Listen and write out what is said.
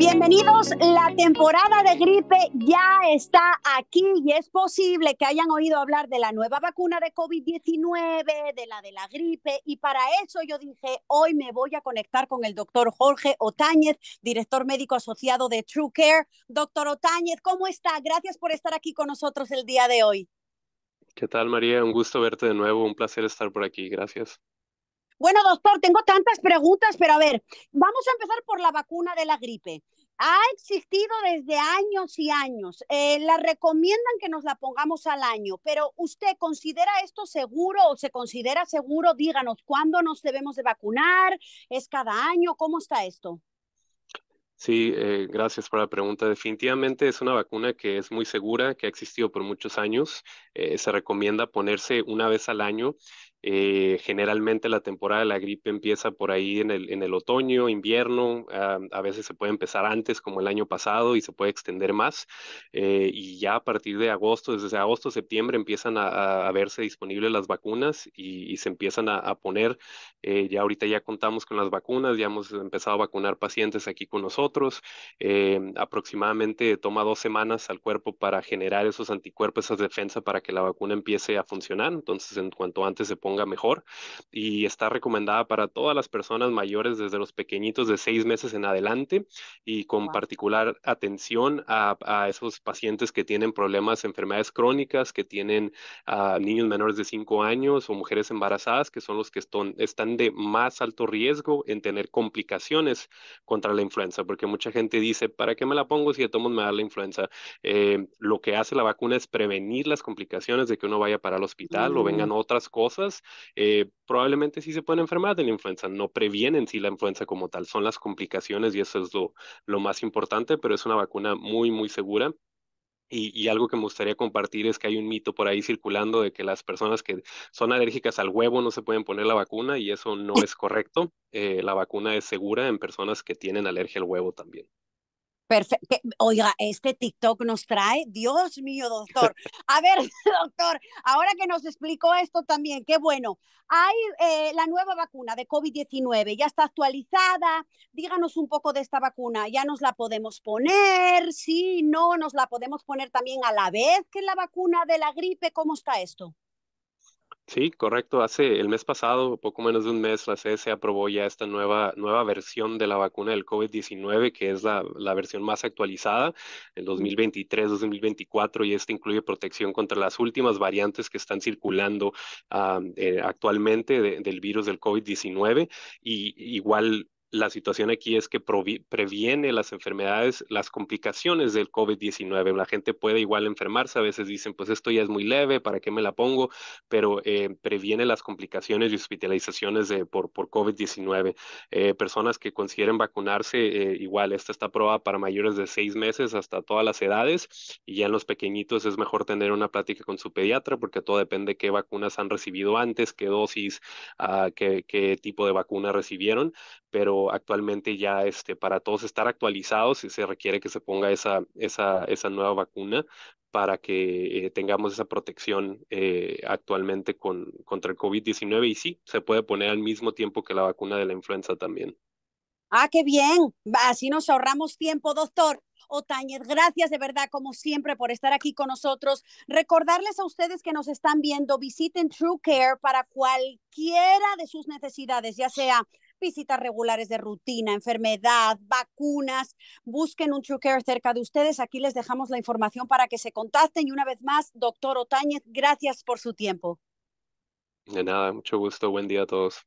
Bienvenidos, la temporada de gripe ya está aquí y es posible que hayan oído hablar de la nueva vacuna de COVID-19, de la de la gripe y para eso yo dije, hoy me voy a conectar con el doctor Jorge Otañez, director médico asociado de True Care. Doctor Otañez, ¿cómo está? Gracias por estar aquí con nosotros el día de hoy. ¿Qué tal María? Un gusto verte de nuevo, un placer estar por aquí, gracias. Bueno, doctor, tengo tantas preguntas, pero a ver, vamos a empezar por la vacuna de la gripe. Ha existido desde años y años. Eh, la recomiendan que nos la pongamos al año, pero ¿usted considera esto seguro o se considera seguro? Díganos, ¿cuándo nos debemos de vacunar? ¿Es cada año? ¿Cómo está esto? Sí, eh, gracias por la pregunta. Definitivamente es una vacuna que es muy segura, que ha existido por muchos años. Eh, se recomienda ponerse una vez al año eh, generalmente la temporada de la gripe empieza por ahí en el, en el otoño, invierno, ah, a veces se puede empezar antes como el año pasado y se puede extender más. Eh, y ya a partir de agosto, desde agosto, septiembre empiezan a, a verse disponibles las vacunas y, se empiezan a, a poner. Eh, ya ahorita ya contamos con las vacunas, ya hemos empezado a vacunar pacientes aquí con nosotros. aproximadamente toma dos semanas al cuerpo para generar esos anticuerpos, esas defensas para que la vacuna empiece a funcionar. Entonces, en cuanto antes se mejor y está recomendada para todas las personas mayores desde los pequeñitos de seis meses en adelante y con particular atención a, esos pacientes que tienen problemas, enfermedades crónicas, que tienen niños menores de cinco años o mujeres embarazadas, que son los que están, están de más alto riesgo en tener complicaciones contra la influenza, porque mucha gente dice, ¿para qué me la pongo si de todos me da la influenza? Eh, lo que hace la vacuna es prevenir las complicaciones de que uno vaya para el hospital o vengan mm. otras cosas eh, probablemente sí se pueden enfermar de la influenza, no previenen sí la influenza como tal, son las complicaciones y eso es lo, más importante, pero es una vacuna muy, muy segura. Y, algo que me gustaría compartir es que hay un mito por ahí circulando de que las personas que son alérgicas al huevo no se pueden poner la vacuna y eso no es correcto. Eh, la vacuna es segura en personas que tienen alergia al huevo también. Perfecto. Oiga, este TikTok nos trae, Dios mío, doctor. A ver, doctor, ahora que nos explicó esto también, qué bueno. Hay eh, la nueva vacuna de COVID-19, ya está actualizada. Díganos un poco de esta vacuna. ¿Ya nos la podemos poner? Sí, no, nos la podemos poner también a la vez que la vacuna de la gripe. ¿Cómo está esto? Sí, correcto. Hace el mes pasado, poco menos de un mes, la CDC e aprobó ya esta nueva, nueva versión de la vacuna del COVID-19, que es la, la, versión más actualizada, en 2023-2024, y esta incluye protección contra las últimas variantes que están circulando eh, actualmente del virus del COVID-19, y igual la situación aquí es que previene las enfermedades, las complicaciones del COVID-19. La gente puede igual enfermarse, a veces dicen, pues esto ya es muy leve, ¿para qué me la pongo? Pero eh, previene las complicaciones y hospitalizaciones de, por, por COVID-19. Eh, personas que consideren vacunarse, eh, igual, esta está aprobada para mayores de seis meses hasta todas las edades y ya en los pequeñitos es mejor tener una plática con su pediatra porque todo depende qué vacunas han recibido antes, qué dosis, ah, qué, qué tipo de vacuna recibieron pero actualmente ya este, para todos estar actualizados se requiere que se ponga esa, esa, esa nueva vacuna para que eh, tengamos esa protección eh, actualmente con, contra el COVID-19 y sí, se puede poner al mismo tiempo que la vacuna de la influenza también. Ah, qué bien. Así nos ahorramos tiempo, doctor. Otañez, gracias de verdad, como siempre, por estar aquí con nosotros. Recordarles a ustedes que nos están viendo, visiten True Care para cualquiera de sus necesidades, ya sea visitas regulares de rutina, enfermedad, vacunas, busquen un True Care cerca de ustedes. Aquí les dejamos la información para que se contacten. Y una vez más, doctor Otañez, gracias por su tiempo. De nada, mucho gusto. Buen día a todos.